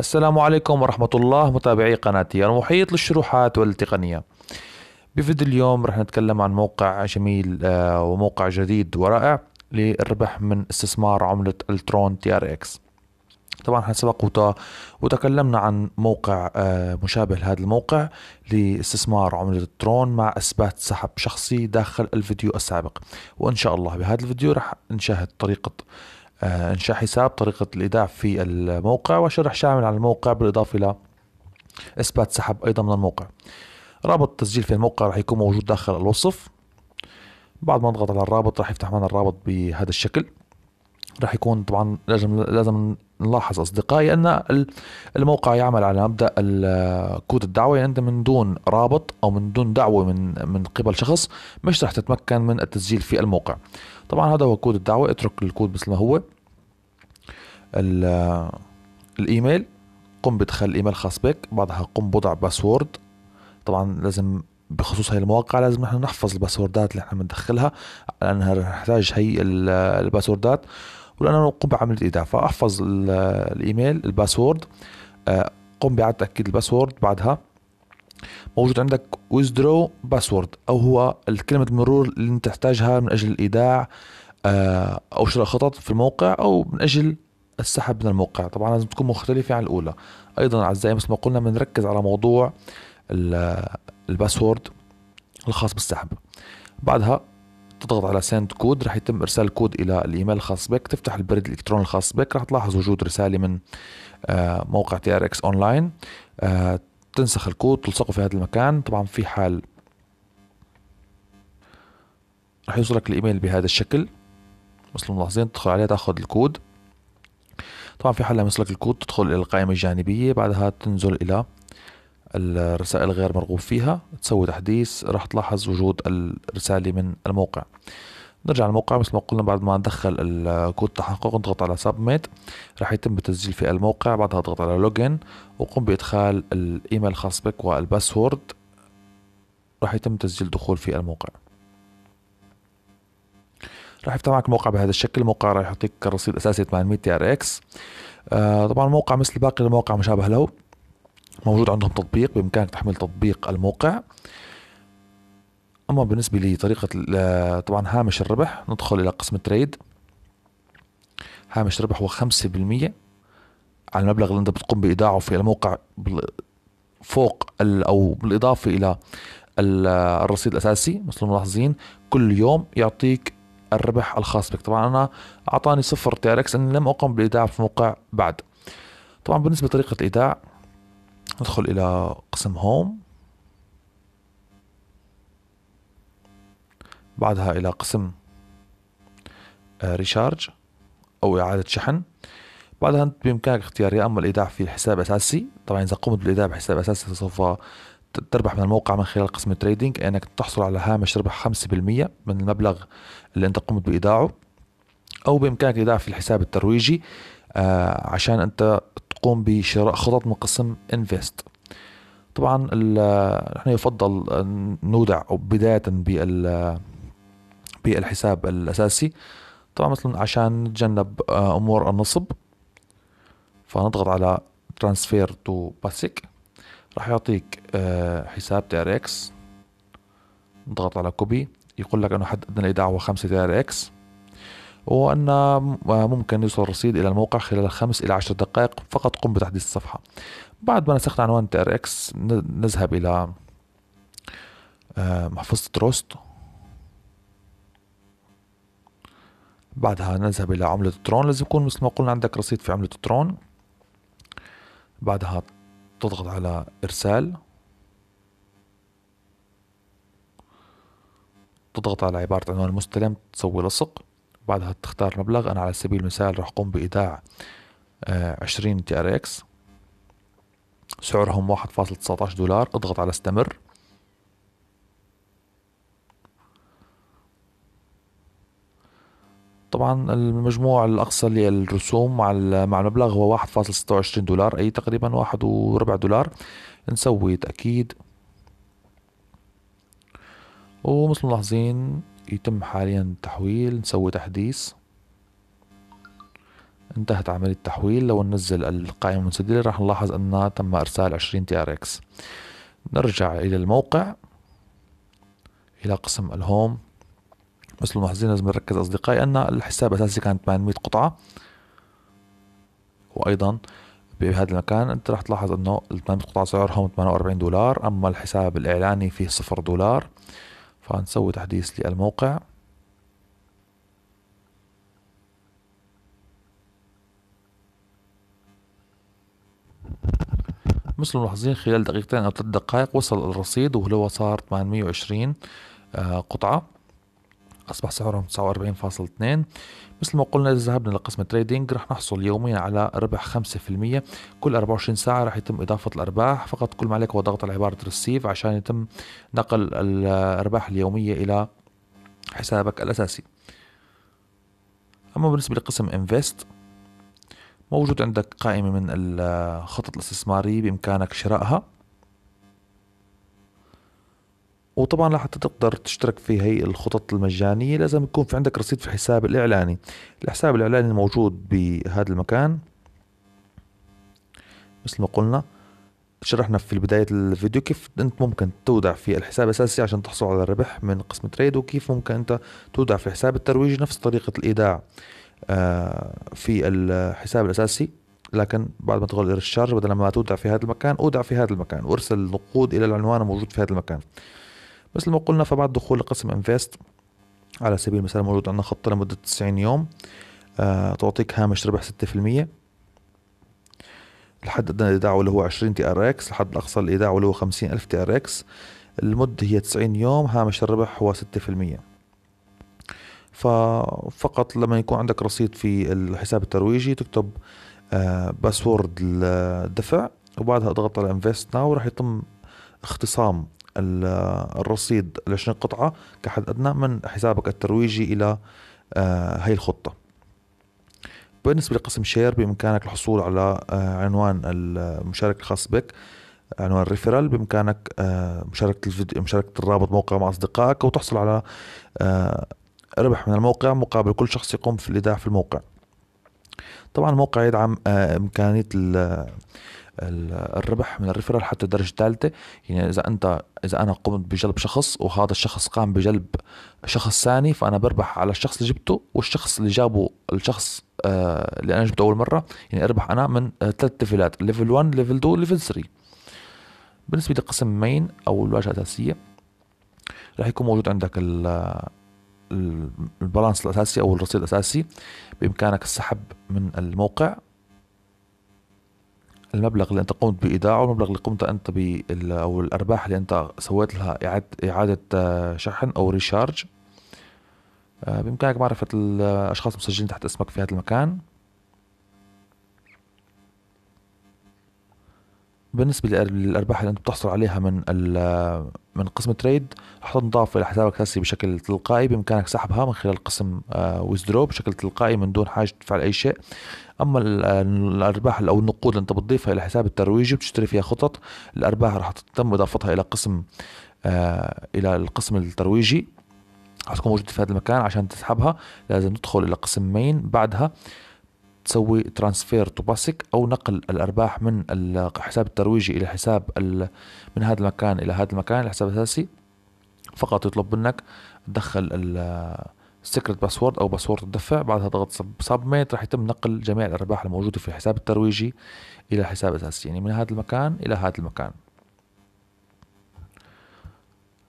السلام عليكم ورحمة الله متابعي قناتي المحيط للشروحات والتقنية بفيديو اليوم رح نتكلم عن موقع جميل آه، وموقع جديد ورائع للربح من استثمار عملة الترون تي ار اكس طبعا سبق وتكلمنا عن موقع آه، مشابه لهذا الموقع لاستثمار عملة الترون مع اثبات سحب شخصي داخل الفيديو السابق وان شاء الله بهذا الفيديو رح نشاهد طريقة آه، انشاء حساب طريقة الايداع في الموقع وشرح شامل عن الموقع بالاضافة الى اثبات سحب ايضا من الموقع رابط التسجيل في الموقع راح يكون موجود داخل الوصف بعد ما نضغط على الرابط راح يفتح معنا الرابط بهذا الشكل راح يكون طبعا لازم لازم نلاحظ اصدقائي ان الموقع يعمل على مبدا كود الدعوه يعني انت من دون رابط او من دون دعوه من من قبل شخص مش راح تتمكن من التسجيل في الموقع طبعا هذا هو كود الدعوة اترك الكود مثل ما هو الايميل قم بدخل ايميل خاص بك بعدها قم بوضع باسورد طبعا لازم بخصوص هاي المواقع لازم نحن نحفظ الباسوردات اللي احنا بندخلها لانها رح نحتاج هي الباسوردات ولانه قم بعمليه ايداع فاحفظ الايميل الباسورد آه، قم باعاده تاكيد الباسورد بعدها موجود عندك ويزدرو باسورد او هو الكلمة المرور اللي انت تحتاجها من اجل الايداع آه، او شراء خطط في الموقع او من اجل السحب من الموقع طبعا لازم تكون مختلفة عن الاولى ايضا اعزائي مثل ما قلنا بنركز على موضوع الباسورد الخاص بالسحب بعدها تضغط على سند كود راح يتم ارسال كود الى الايميل الخاص بك تفتح البريد الالكتروني الخاص بك راح تلاحظ وجود رساله من آه، موقع تي ار اكس اونلاين تنسخ الكود تلصقه في هذا المكان طبعا في حال رح يوصلك الايميل بهذا الشكل مثل ما ملاحظين تدخل عليه تاخذ الكود طبعا في حال لم يوصلك الكود تدخل الى القائمه الجانبيه بعدها تنزل الى الرسائل غير مرغوب فيها تسوي تحديث راح تلاحظ وجود الرساله من الموقع نرجع للموقع مثل ما قلنا بعد ما ندخل الكود تحقق نضغط على سبميت راح يتم التسجيل في الموقع بعدها اضغط على لوجن وقم بادخال الايميل الخاص بك والباسورد راح يتم تسجيل دخول في الموقع راح يفتح معك الموقع بهذا الشكل الموقع راح يعطيك الرصيد الاساسي 800 تي ار اكس طبعا الموقع مثل باقي المواقع مشابه له موجود عندهم تطبيق بامكانك تحميل تطبيق الموقع اما بالنسبه لطريقه آه، طبعا هامش الربح ندخل الى قسم التريد هامش الربح هو 5% على المبلغ اللي انت بتقوم بايداعه في الموقع فوق او بالاضافه الى آه، الرصيد الاساسي مثل ما ملاحظين كل يوم يعطيك الربح الخاص بك طبعا انا اعطاني صفر تي ار اكس اني لم اقم بالايداع في موقع بعد طبعا بالنسبه لطريقه الايداع ندخل الى قسم هوم بعدها إلى قسم ريشارج آه، أو إعادة شحن بعدها أنت بإمكانك اختيار يا أما الإيداع في حساب أساسي طبعا إذا قمت بالإيداع بحساب أساسي سوف تربح من الموقع من خلال قسم التريدينج انك تحصل على هامش ربح 5% من المبلغ اللي انت قمت بايداعه او بامكانك الايداع في الحساب الترويجي آه، عشان انت تقوم بشراء خطط من قسم انفست طبعا نحن يفضل نودع بدايه بال بالحساب الأساسي طبعا مثلا عشان نتجنب آه، أمور النصب فنضغط على ترانسفير تو باسيك راح يعطيك آه، حساب تي ار اكس نضغط على كوبي يقول لك انه حد ادنى الايداع هو 5 تي ار اكس وأن آه، ممكن يوصل رصيد إلى الموقع خلال 5 إلى 10 دقائق فقط قم بتحديث الصفحة بعد ما نسخنا عنوان تي ار اكس نذهب إلى محفظة روست بعدها نذهب إلى عملة ترون لازم يكون مثل ما قلنا عندك رصيد في عملة ترون بعدها تضغط على إرسال تضغط على عبارة عنوان المستلم تسوي لصق بعدها تختار مبلغ أنا على سبيل المثال راح أقوم بإيداع آه، عشرين تي ار اكس سعرهم واحد فاصل 1.19 دولار اضغط على استمر طبعا المجموع الاقصى للرسوم مع مع المبلغ هو 1.26 دولار اي تقريبا واحد وربع دولار نسوي تاكيد ومثل ما ملاحظين يتم حاليا التحويل نسوي تحديث انتهت عملية التحويل لو ننزل القائمة المنسدلة راح نلاحظ انها تم ارسال 20 تي ار اكس نرجع الى الموقع الى قسم الهوم مثل الملاحظين لازم نركز أصدقائي أن الحساب الأساسي كان 800 قطعة وأيضا بهذا المكان أنت راح تلاحظ أنه ال 800 قطعة سعرهم 48 دولار أما الحساب الإعلاني فيه صفر دولار فنسوي تحديث للموقع مثل الملاحظين خلال دقيقتين أو ثلاث دقائق وصل الرصيد وهو صار 820 آه، قطعة أصبح سعرهم 49.2 مثل ما قلنا إذا ذهبنا لقسم التريدينج رح نحصل يوميا على ربح 5% كل 24 ساعة رح يتم إضافة الأرباح فقط كل ما عليك هو ضغط على عبارة ريسيف عشان يتم نقل الأرباح اليومية إلى حسابك الأساسي أما بالنسبة لقسم انفست موجود عندك قائمة من الخطط الاستثمارية بإمكانك شرائها وطبعا لحتى تقدر تشترك في هي الخطط المجانية لازم يكون في عندك رصيد في الحساب الإعلاني الحساب الإعلاني الموجود بهذا المكان مثل ما قلنا شرحنا في بداية الفيديو كيف أنت ممكن تودع في الحساب الأساسي عشان تحصل على الربح من قسم تريد وكيف ممكن أنت تودع في حساب الترويج نفس طريقة الإيداع آه، في الحساب الأساسي لكن بعد ما تغلق الشارج بدل ما تودع في هذا المكان اودع في هذا المكان وارسل النقود إلى العنوان الموجود في هذا المكان مثل ما قلنا فبعد دخول قسم انفست على سبيل المثال موجود عندنا خطه لمدة 90 يوم آه، تعطيك هامش ربح 6% الحد الأدنى للإيداع اللي هو 20 تي ار اكس الحد الأقصى للإيداع اللي هو 50000 تي ار اكس المدة هي 90 يوم هامش الربح هو 6% ففقط لما يكون عندك رصيد في الحساب الترويجي تكتب باسورد آه، الدفع وبعدها اضغط على انفست ناو راح يتم اختصام الرصيد ل 20 قطعه كحد ادنى من حسابك الترويجي الى هي آه، الخطه بالنسبه لقسم شير بامكانك الحصول على آه، عنوان المشارك الخاص بك عنوان ريفرال بامكانك آه، مشاركه الفيديو مشاركه الرابط موقع مع اصدقائك وتحصل على ربح من الموقع مقابل كل شخص يقوم في الإيداع في الموقع طبعا الموقع يدعم آه، امكانيه الربح من الريفرال حتى الدرجه الثالثه يعني اذا انت اذا انا قمت بجلب شخص وهذا الشخص قام بجلب شخص ثاني فانا بربح على الشخص اللي جبته والشخص اللي جابه الشخص آه، اللي انا جبته اول مره يعني اربح انا من آه، ثلاث ليفلات ليفل 1 ليفل 2 ليفل 3 بالنسبه لقسم مين او الواجهه الاساسيه راح يكون موجود عندك البالانس الاساسي او الرصيد الاساسي بامكانك السحب من الموقع المبلغ اللي انت قمت بايداعه المبلغ اللي قمت انت ب او الارباح اللي انت سويت لها اعاده آه، شحن او ريشارج آه، بامكانك معرفه الاشخاص آه، المسجلين تحت اسمك في هذا المكان بالنسبه للارباح اللي انت بتحصل عليها من من قسم تريد رح تنضاف الى حسابك الاساسي بشكل تلقائي بامكانك سحبها من خلال قسم ويزدرو آه، بشكل تلقائي من دون حاجه تفعل اي شيء اما الارباح او النقود اللي انت بتضيفها الى حساب الترويجي بتشتري فيها خطط الارباح رح تتم اضافتها الى قسم آه، الى القسم الترويجي حتكون موجودة في هذا المكان عشان تسحبها لازم تدخل إلى قسم مين بعدها تسوي ترانسفير تو باسك او نقل الارباح من الحساب الترويجي الى حساب من هذا المكان الى هذا المكان الحساب الاساسي فقط يطلب منك تدخل السكرت باسورد او باسورد الدفع بعدها تضغط سبميت راح يتم نقل جميع الارباح الموجوده في الحساب الترويجي الى حساب اساسي يعني من هذا المكان الى هذا المكان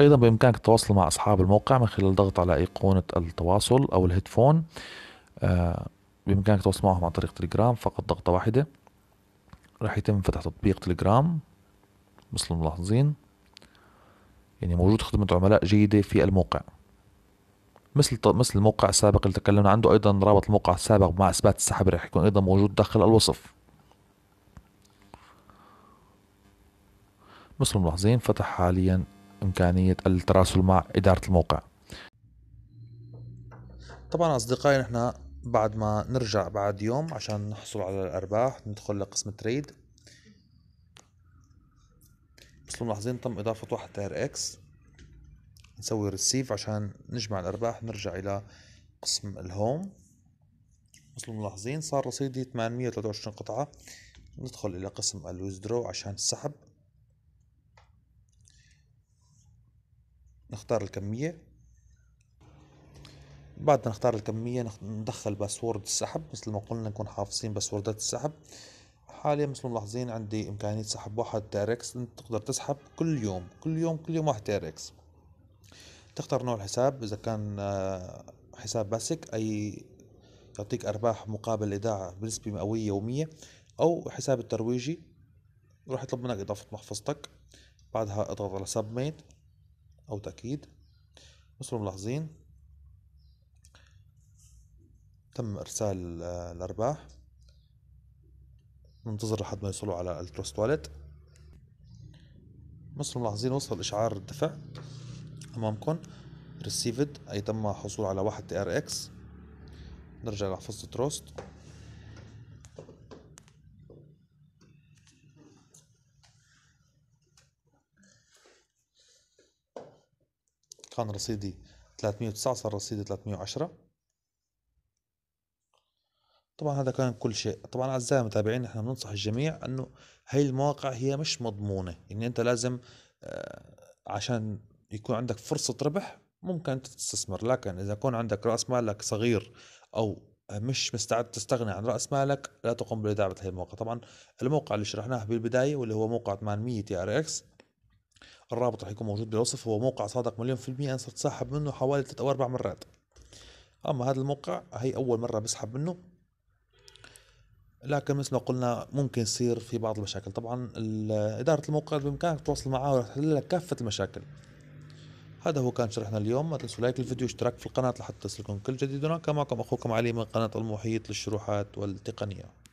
ايضا بامكانك التواصل مع اصحاب الموقع من خلال الضغط على ايقونه التواصل او الهيدفون آه بإمكانك التواصل معهم عن طريق تليجرام فقط ضغطة واحدة راح يتم فتح تطبيق تليجرام مثل الملاحظين يعني موجود خدمة عملاء جيدة في الموقع مثل مثل الموقع السابق اللي تكلمنا عنه أيضا رابط الموقع السابق مع إثبات السحب راح يكون أيضا موجود داخل الوصف مثل الملاحظين فتح حاليا إمكانية التراسل مع إدارة الموقع طبعا أصدقائي نحن بعد ما نرجع بعد يوم عشان نحصل على الأرباح ندخل لقسم تريد مثل ملاحظين تم إضافة واحد تير اكس نسوي ريسيف عشان نجمع الأرباح نرجع إلى قسم الهوم مثل ملاحظين صار رصيدي 823 قطعة ندخل إلى قسم الويزدرو عشان السحب نختار الكمية بعد ما نختار الكمية ندخل باسورد السحب مثل ما قلنا نكون حافظين باسوردات السحب حاليا مثل ملاحظين عندي إمكانية سحب واحد تيركس أنت تقدر تسحب كل يوم كل يوم كل يوم واحد تيركس تختار نوع الحساب إذا كان آه، حساب باسك أي يعطيك أرباح مقابل إيداع بنسبة مئوية يومية أو حساب الترويجي راح يطلب منك إضافة محفظتك بعدها اضغط على سبميت أو تأكيد مثل ملاحظين تم ارسال آه، الارباح ننتظر لحد ما يوصلوا على التروست والت مصر ملاحظين وصل اشعار الدفع امامكم ريسيفد اي تم حصول على واحد تي ار اكس نرجع لحفظة تروست كان رصيدي 309 صار رصيدي 310 طبعا هذا كان كل شيء طبعا اعزائي المتابعين احنا بننصح الجميع انه هي المواقع هي مش مضمونه يعني انت لازم آه، عشان يكون عندك فرصه ربح ممكن تستثمر لكن اذا كان عندك راس مالك صغير او مش مستعد تستغني عن راس مالك لا تقوم باداره هي المواقع طبعا الموقع اللي شرحناه بالبدايه واللي هو موقع 800 تي ار اكس الرابط راح يكون موجود بالوصف هو موقع صادق مليون في المية أنا صرت ساحب منه حوالي ثلاث أو أربع مرات أما هذا الموقع هي أول مرة بسحب منه لكن مثل ما قلنا ممكن يصير في بعض المشاكل طبعا إدارة الموقع بإمكانك تتواصل معه وتحل لك كافة المشاكل هذا هو كان شرحنا اليوم ما تنسوا لايك الفيديو واشتراك في القناة لحتى تصلكم كل جديد هناك معكم أخوكم علي من قناة المحيط للشروحات والتقنية